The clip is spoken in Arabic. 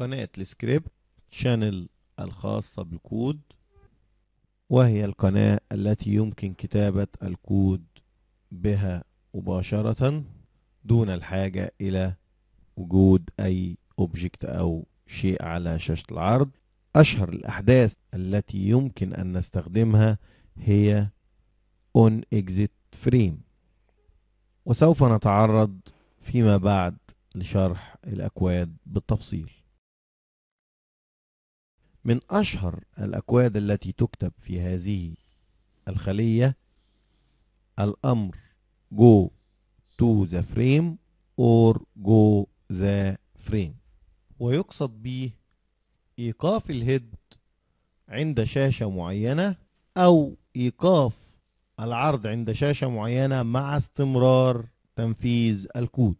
قناة السكريبت شانل الخاصة بالكود وهي القناة التي يمكن كتابة الكود بها مباشرة دون الحاجة إلى وجود أي أوبجكت أو شيء على شاشة العرض أشهر الأحداث التي يمكن أن نستخدمها هي on exit frame وسوف نتعرض فيما بعد لشرح الأكواد بالتفصيل من أشهر الأكواد التي تكتب في هذه الخلية الأمر go to the frame or go the frame ويقصد به إيقاف الهيد عند شاشة معينة أو إيقاف العرض عند شاشة معينة مع استمرار تنفيذ الكود